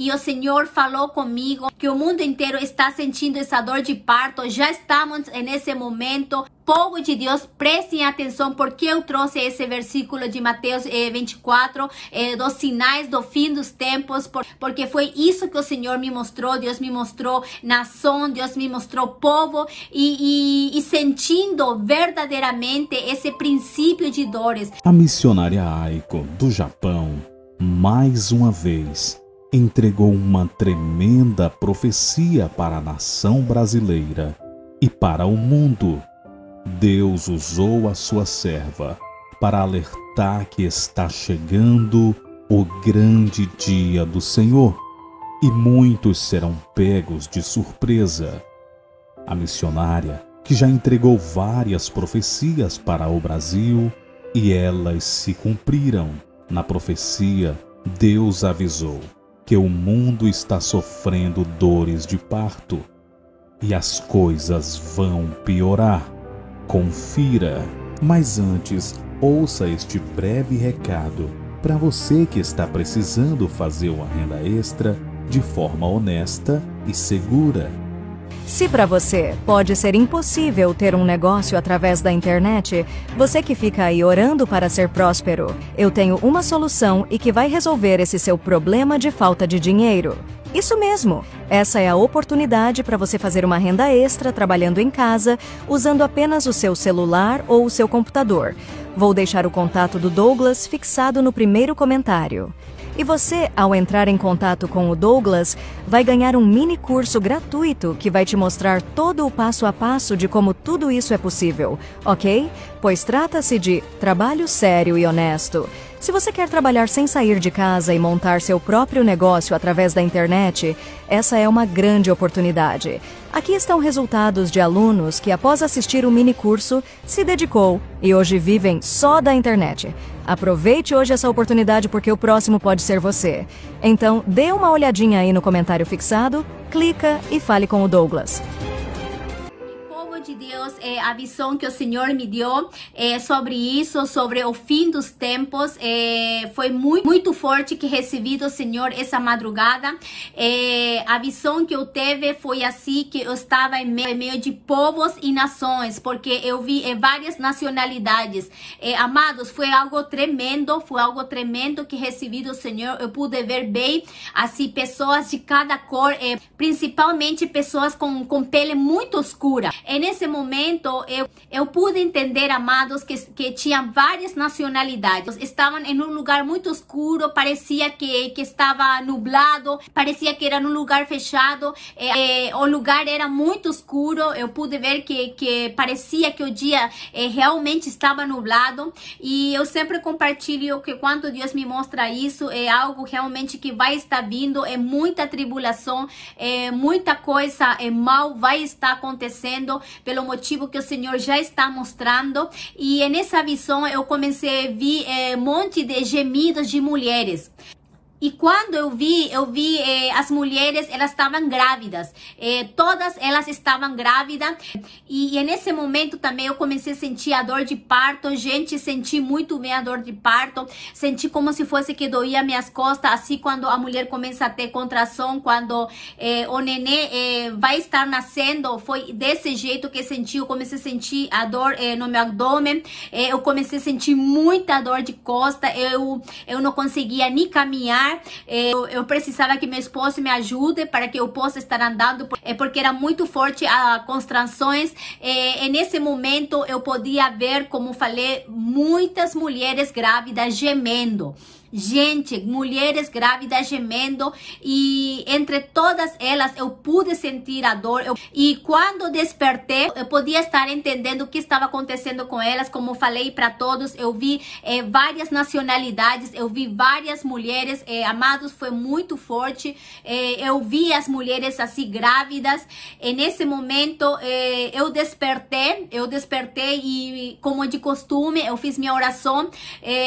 E o Senhor falou comigo que o mundo inteiro está sentindo essa dor de parto. Já estamos nesse momento. Povo de Deus, prestem atenção porque eu trouxe esse versículo de Mateus 24, eh, eh, dos sinais do fim dos tempos, porque foi isso que o Senhor me mostrou. Deus me mostrou nação, Deus me mostrou povo e, e, e sentindo verdadeiramente esse princípio de dores. A missionária Aiko, do Japão, mais uma vez entregou uma tremenda profecia para a nação brasileira e para o mundo. Deus usou a sua serva para alertar que está chegando o grande dia do Senhor e muitos serão pegos de surpresa. A missionária, que já entregou várias profecias para o Brasil e elas se cumpriram, na profecia Deus avisou que o mundo está sofrendo dores de parto e as coisas vão piorar. Confira! Mas antes, ouça este breve recado para você que está precisando fazer uma renda extra de forma honesta e segura se para você pode ser impossível ter um negócio através da internet, você que fica aí orando para ser próspero, eu tenho uma solução e que vai resolver esse seu problema de falta de dinheiro. Isso mesmo! Essa é a oportunidade para você fazer uma renda extra trabalhando em casa, usando apenas o seu celular ou o seu computador. Vou deixar o contato do Douglas fixado no primeiro comentário. E você, ao entrar em contato com o Douglas, vai ganhar um mini curso gratuito que vai te mostrar todo o passo a passo de como tudo isso é possível, ok? Pois trata-se de trabalho sério e honesto. Se você quer trabalhar sem sair de casa e montar seu próprio negócio através da internet, essa é uma grande oportunidade. Aqui estão resultados de alunos que, após assistir o um mini curso, se dedicou e hoje vivem só da internet. Aproveite hoje essa oportunidade porque o próximo pode ser você. Então, dê uma olhadinha aí no comentário fixado, clica e fale com o Douglas de Deus, é, a visão que o Senhor me deu é, sobre isso, sobre o fim dos tempos, é, foi muito, muito forte que recebi do Senhor essa madrugada. É, a visão que eu teve foi assim que eu estava em meio, em meio de povos e nações, porque eu vi é, várias nacionalidades. É, amados, foi algo tremendo, foi algo tremendo que recebi do Senhor. Eu pude ver bem assim pessoas de cada cor, principalmente pessoas com, com pele muito escura. E nesse momento eu, eu pude entender, amados, que, que tinha várias nacionalidades. Estavam em um lugar muito escuro, parecia que, que estava nublado, parecia que era um lugar fechado. É, é, o lugar era muito escuro, eu pude ver que, que parecia que o dia é, realmente estava nublado. E eu sempre compartilho que quando Deus me mostra isso, é algo realmente que vai estar vindo, é muita tribulação, é muita coisa é mal vai estar acontecendo, pelo motivo que o Senhor já está mostrando. E nessa visão eu comecei a ver é, eh, um monte de gemidos de mulheres. E quando eu vi, eu vi eh, as mulheres, elas estavam grávidas, eh, todas elas estavam grávidas, e, e nesse momento também eu comecei a sentir a dor de parto, gente, senti muito bem a dor de parto, senti como se fosse que doía minhas costas, assim quando a mulher começa a ter contração, quando eh, o nenê eh, vai estar nascendo, foi desse jeito que senti, eu comecei a sentir a dor eh, no meu abdômen, eh, eu comecei a sentir muita dor de costa, eu, eu não conseguia nem caminhar, é, eu, eu precisava que meu esposo me ajude para que eu possa estar andando, é, porque era muito forte as constrações. É, e nesse momento eu podia ver, como falei, muitas mulheres grávidas gemendo. Gente, mulheres grávidas gemendo e entre todas elas eu pude sentir a dor. Eu, e quando despertei, eu podia estar entendendo o que estava acontecendo com elas. Como falei para todos, eu vi eh, várias nacionalidades, eu vi várias mulheres. Eh, amados, foi muito forte. Eh, eu vi as mulheres assim grávidas. E nesse momento eu despertei, eu despertei e, como de costume, eu fiz minha oração.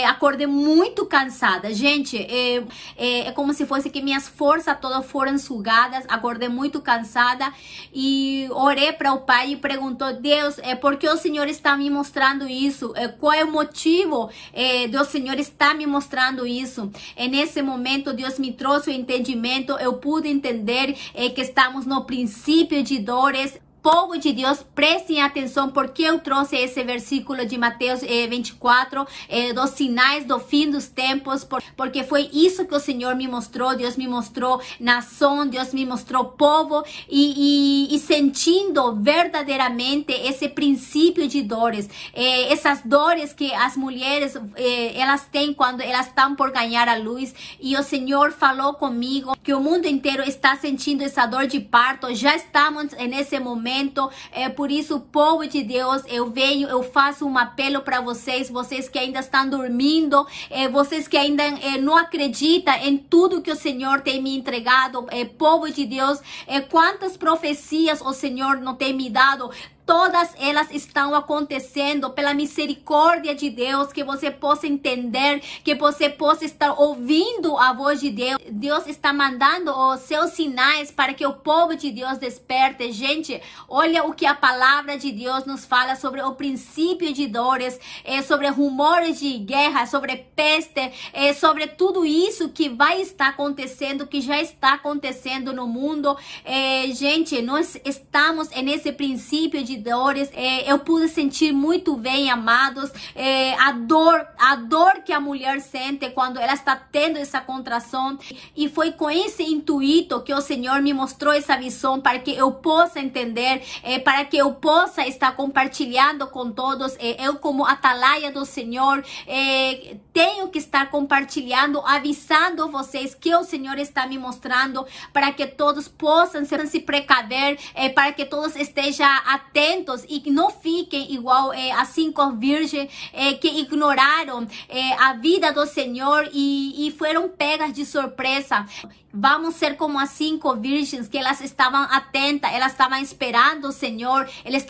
acordei muito cansada cansada. Gente, é, é, é, como se fosse que minhas forças todas foram sugadas. Acordei muito cansada e orei para o Pai e perguntou: Deus, é por que o Senhor está me mostrando isso? É, qual é o motivo é, do Senhor está me mostrando isso? É nesse momento, Deus me trouxe o entendimento. Eu pude entender que estamos no princípio de dores povo de Deus, prestem atenção porque eu trouxe esse versículo de Mateus eh, 24, eh, dos sinais do fim dos tempos, por, porque foi isso que o Senhor me mostrou, Deus me mostrou nação, Deus me mostrou povo e, e, e sentindo verdadeiramente esse princípio de dores, eh, essas dores que as mulheres eh, elas têm quando elas estão por ganhar a luz e o Senhor falou comigo que o mundo inteiro está sentindo essa dor de parto, já estamos nesse momento momento. É por isso, povo de Deus, eu venho, eu faço um apelo para vocês, vocês que ainda estão dormindo, é, vocês que ainda é, não acreditam em tudo que o Senhor tem me entregado, é, povo de Deus, é, quantas profecias o Senhor não tem me dado, Todas elas estão acontecendo pela misericórdia de Deus, que você possa entender, que você possa estar ouvindo a voz de Deus. Deus está mandando os seus sinais para que o povo de Deus desperte. Gente, olha o que a palavra de Deus nos fala sobre o princípio de dores, é sobre rumores de guerra, sobre peste, é sobre tudo isso que vai estar acontecendo, que já está acontecendo no mundo. É, gente, nós estamos nesse princípio de dores, é, eu pude sentir muito bem, amados, é, a dor, a dor que a mulher sente quando ela está tendo essa contração. E foi com esse intuito que o Senhor me mostrou essa visão para que eu possa entender, é, para que eu possa estar compartilhando com todos. É, eu, como atalaia do Senhor, é, tenho que estar compartilhando, avisando vocês que o Senhor está me mostrando para que todos possam se, se precaver, é, para que todos estejam atentos atentos e que não fiquem igual é, eh, as assim cinco virgens é, eh, que ignoraram é, a vida do Senhor e, e foram pegas de surpresa. Vamos ser como as cinco virgens que elas estavam atentas, elas estavam esperando o Senhor, elas,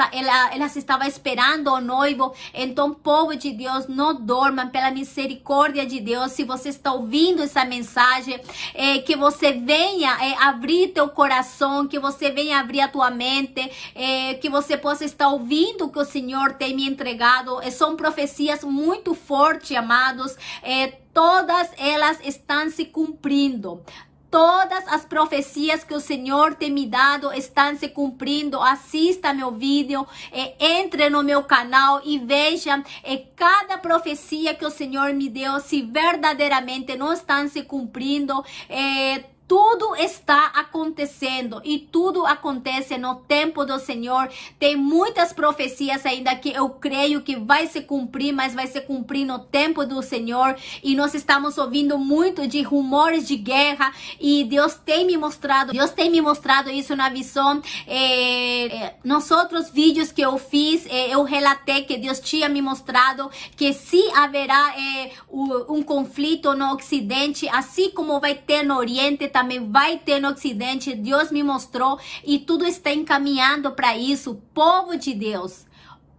elas estavam esperando o noivo. Então, povo de Deus, não dormam pela misericórdia de Deus. Se você está ouvindo essa mensagem, é, que você venha é, abrir teu coração, que você venha abrir a tua mente, é, que você possa estar ouvindo o que o Senhor tem me entregado. É, são profecias muito fortes, amados é, todas elas estão se cumprindo. Todas as profecias que o Senhor tem me dado estão se cumprindo. Assista meu vídeo, é, entre no meu canal e veja é, cada profecia que o Senhor me deu se verdadeiramente não estão se cumprindo. É, tudo está acontecendo e tudo acontece no tempo do Senhor. Tem muitas profecias ainda que eu creio que vai se cumprir, mas vai se cumprir no tempo do Senhor. E nós estamos ouvindo muito de rumores de guerra e Deus tem me mostrado, Deus tem me mostrado isso na visão. É, é, nos outros vídeos que eu fiz, é, eu relatei que Deus tinha me mostrado que se haverá é, um conflito no Ocidente, assim como vai ter no Oriente também também vai ter no Ocidente. Deus me mostrou e tudo está encaminhando para isso. Povo de Deus.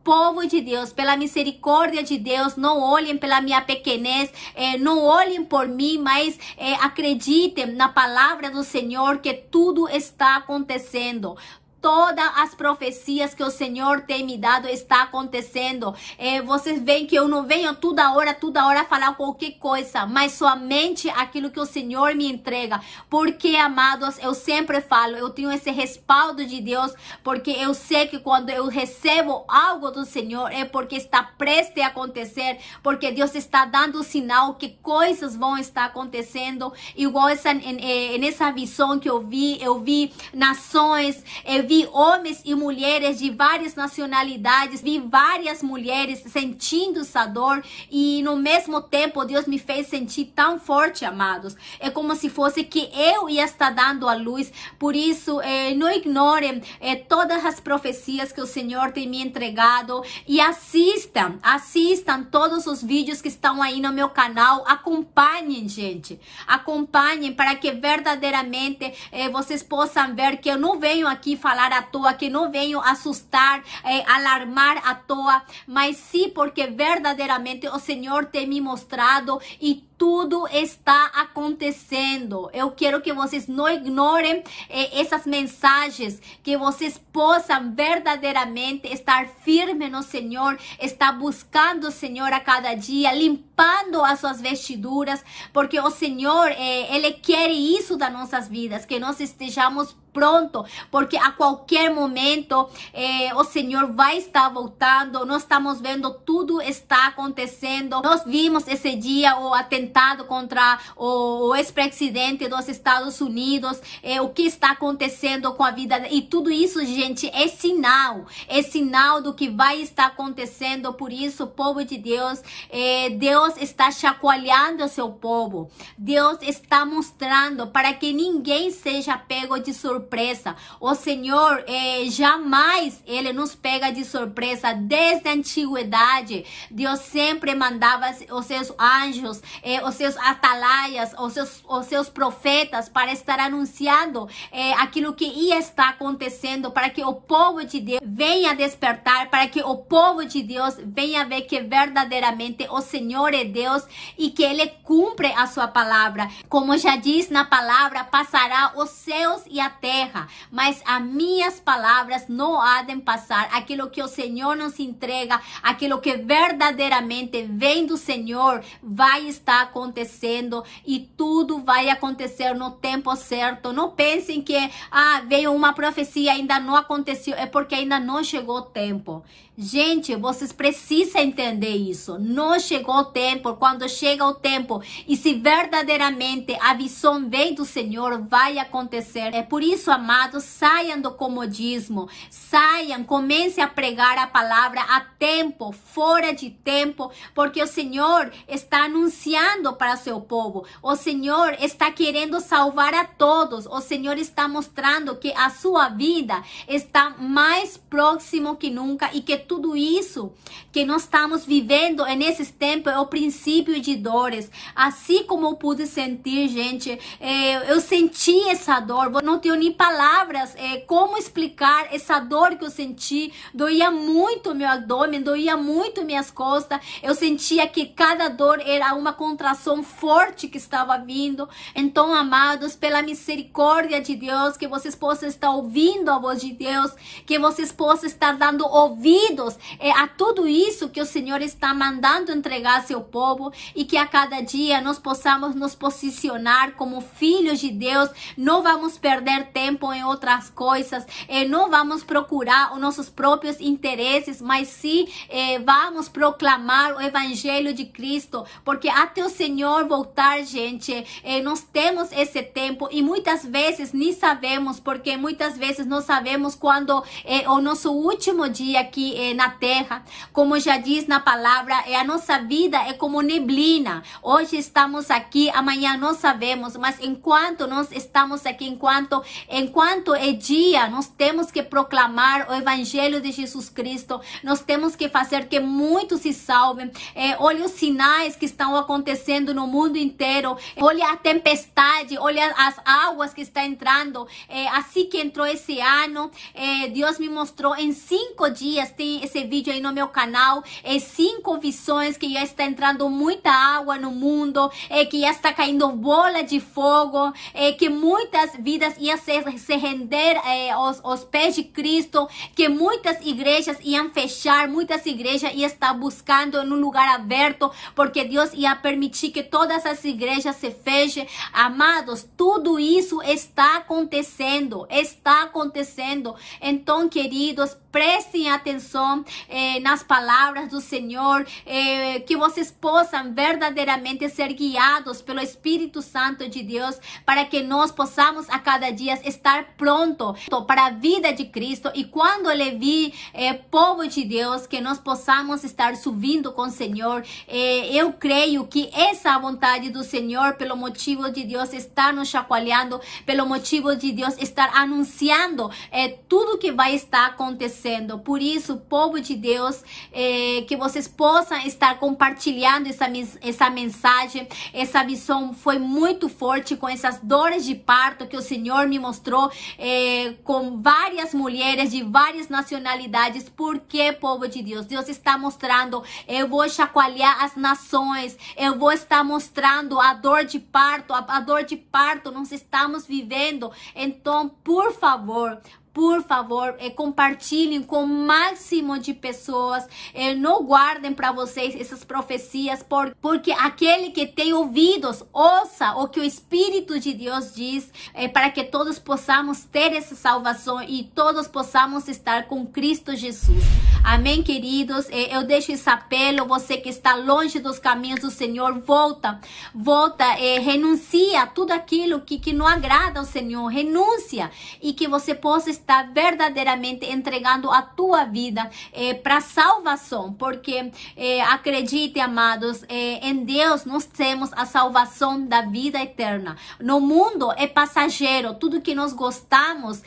Povo de Deus, pela misericórdia de Deus, não olhem pela minha pequenez, é, não olhem por mim, mas é, acreditem na palavra do Senhor que tudo está acontecendo todas as profecias que o Senhor tem me dado está acontecendo. É, vocês veem que eu não venho toda hora, toda hora falar qualquer coisa, mas somente aquilo que o Senhor me entrega. Porque, amados, eu sempre falo, eu tenho esse respaldo de Deus, porque eu sei que quando eu recebo algo do Senhor é porque está prestes a acontecer, porque Deus está dando o sinal que coisas vão estar acontecendo. Igual essa, nessa visão que eu vi, eu vi nações, eu vi vi homens e mulheres de várias nacionalidades, vi várias mulheres sentindo essa dor e no mesmo tempo Deus me fez sentir tão forte, amados. É como se fosse que eu ia estar dando a luz. Por isso, eh, não ignorem eh, todas as profecias que o Senhor tem me entregado e assistam, assistam todos os vídeos que estão aí no meu canal. Acompanhem, gente. Acompanhem para que verdadeiramente eh, vocês possam ver que eu não venho aqui falar parar à toa, que não venham assustar, eh, alarmar à toa, mas sim porque verdadeiramente o Senhor tem me mostrado e tudo está acontecendo. Eu quero que vocês não ignorem eh, essas mensagens, que vocês possam verdadeiramente estar firme no Senhor, estar buscando o Senhor a cada dia, limpando as suas vestiduras, porque o Senhor, eh, Ele quer isso das nossas vidas, que nós estejamos pronto, porque a qualquer momento eh, o Senhor vai estar voltando. Nós estamos vendo tudo está acontecendo. Nós vimos esse dia o atentado atentado contra o, o ex-presidente dos Estados Unidos, é, o que está acontecendo com a vida. E tudo isso, gente, é sinal. É sinal do que vai estar acontecendo. Por isso, povo de Deus, é, Deus está chacoalhando o seu povo. Deus está mostrando para que ninguém seja pego de surpresa. O Senhor é, jamais ele nos pega de surpresa. Desde a antiguidade, Deus sempre mandava os seus anjos é, eh, os seus atalaias, os seus, os seus profetas para estar anunciando eh, aquilo que ia estar acontecendo, para que o povo de Deus venha despertar, para que o povo de Deus venha ver que verdadeiramente o Senhor é Deus e que Ele cumpre a sua palavra. Como já diz na palavra, passará os céus e a terra, mas as minhas palavras não há de passar. Aquilo que o Senhor nos entrega, aquilo que verdadeiramente vem do Senhor, vai estar acontecendo e tudo vai acontecer no tempo certo. Não pensem que ah, veio uma profecia ainda não aconteceu, é porque ainda não chegou o tempo. Gente, vocês precisam entender isso. Não chegou o tempo. Quando chega o tempo e se verdadeiramente a visão vem do Senhor, vai acontecer. É por isso, amados, saiam do comodismo. Saiam, comecem a pregar a palavra a tempo, fora de tempo, porque o Senhor está anunciando para seu povo. O Senhor está querendo salvar a todos. O Senhor está mostrando que a sua vida está mais próximo que nunca e que tudo isso que nós estamos vivendo é nesses tempos é o princípio de dores. Assim como eu pude sentir, gente, é, eu senti essa dor. Não tenho nem palavras é, como explicar essa dor que eu senti. Doía muito meu abdômen, doía muito minhas costas. Eu sentia que cada dor era uma contração contração forte que estava vindo. Então, amados, pela misericórdia de Deus, que vocês possam estar ouvindo a voz de Deus, que vocês possam estar dando ouvidos é, a tudo isso que o Senhor está mandando entregar ao seu povo e que a cada dia nós possamos nos posicionar como filhos de Deus. Não vamos perder tempo em outras coisas, é, não vamos procurar os nossos próprios interesses, mas sim é, vamos proclamar o Evangelho de Cristo, porque até os Senhor voltar, gente, eh, nós temos esse tempo e muitas vezes nem sabemos, porque muitas vezes não sabemos quando é o nosso último dia aqui eh, na Terra. Como já diz na palavra, é a nossa vida é como neblina. Hoje estamos aqui, amanhã não sabemos, mas enquanto nós estamos aqui, enquanto enquanto é dia, nós temos que proclamar o evangelho de Jesus Cristo. Nós temos que fazer que muitos se salvem. É, olha os sinais que estão acontecendo acontecendo no mundo inteiro. Olha a tempestade, olha as águas que está entrando. É, assim que entrou esse ano, é, Deus me mostrou em cinco dias. Tem esse vídeo aí no meu canal. É, cinco visões que já está entrando muita água no mundo, é, que já está caindo bola de fogo, é, que muitas vidas iam se, se render é, aos, aos pés de Cristo, que muitas igrejas iam fechar, muitas igrejas iam estar buscando em um lugar aberto, porque Deus ia permitir permitir que todas as igrejas se fechem. Amados, tudo isso está acontecendo, está acontecendo. Então, queridos, prestem atenção eh, nas palavras do Senhor, eh, que vocês possam verdadeiramente ser guiados pelo Espírito Santo de Deus, para que nós possamos a cada dia estar pronto para a vida de Cristo e quando Ele vir, eh, povo de Deus, que nós possamos estar subindo com o Senhor. Eh, eu creio que essa vontade do Senhor, pelo motivo de Deus estar nos chacoalhando, pelo motivo de Deus estar anunciando é, tudo que vai estar acontecendo. Por isso, povo de Deus, é, que vocês possam estar compartilhando essa, essa mensagem. Essa visão foi muito forte com essas dores de parto que o Senhor me mostrou é, com várias mulheres de várias nacionalidades. Por que, povo de Deus? Deus está mostrando, eu vou chacoalhar as nações, eu vou estar mostrando a dor de parto, a, a dor de parto nós estamos vivendo. Então, por favor, por favor, é, compartilhem com o máximo de pessoas. É, eh, não guardem para vocês essas profecias, por, porque aquele que tem ouvidos, ouça o que o Espírito de Deus diz, é, para que todos possamos ter essa salvação e todos possamos estar com Cristo Jesus. Amém, queridos? Eu deixo esse apelo. Você que está longe dos caminhos do Senhor, volta, volta, renuncia a tudo aquilo que, que não agrada ao Senhor, renuncia e que você possa estar está verdadeiramente entregando a tua vida eh, para salvação, porque eh, acredite, amados, eh, em Deus nós temos a salvação da vida eterna. No mundo é passageiro, tudo que nós gostamos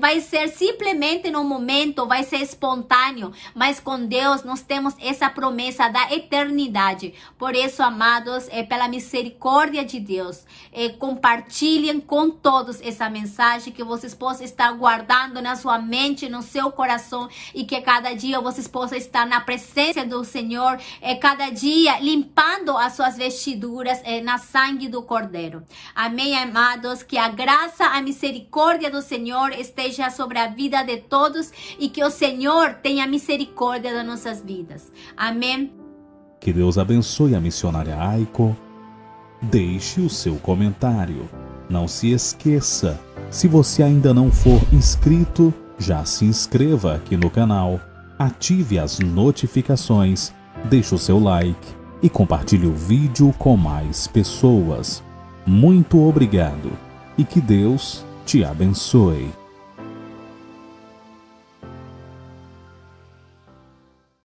vai ser simplesmente no momento, vai ser espontâneo, mas com Deus nós temos essa promessa da eternidade. Por isso, amados, é pela misericórdia de Deus, compartilhem com todos essa mensagem que vocês possam estar guardando guardando na sua mente, no seu coração e que cada dia vocês possam estar na presença do Senhor, é, cada dia limpando as suas vestiduras é, na sangue do Cordeiro. Amém, amados, que a graça, a misericórdia do Senhor esteja sobre a vida de todos e que o Senhor tenha misericórdia das nossas vidas. Amém. Que Deus abençoe a missionária Aiko. Deixe o seu comentário. Não se esqueça se você ainda não for inscrito, já se inscreva aqui no canal, ative as notificações, deixe o seu like e compartilhe o vídeo com mais pessoas. Muito obrigado e que Deus te abençoe.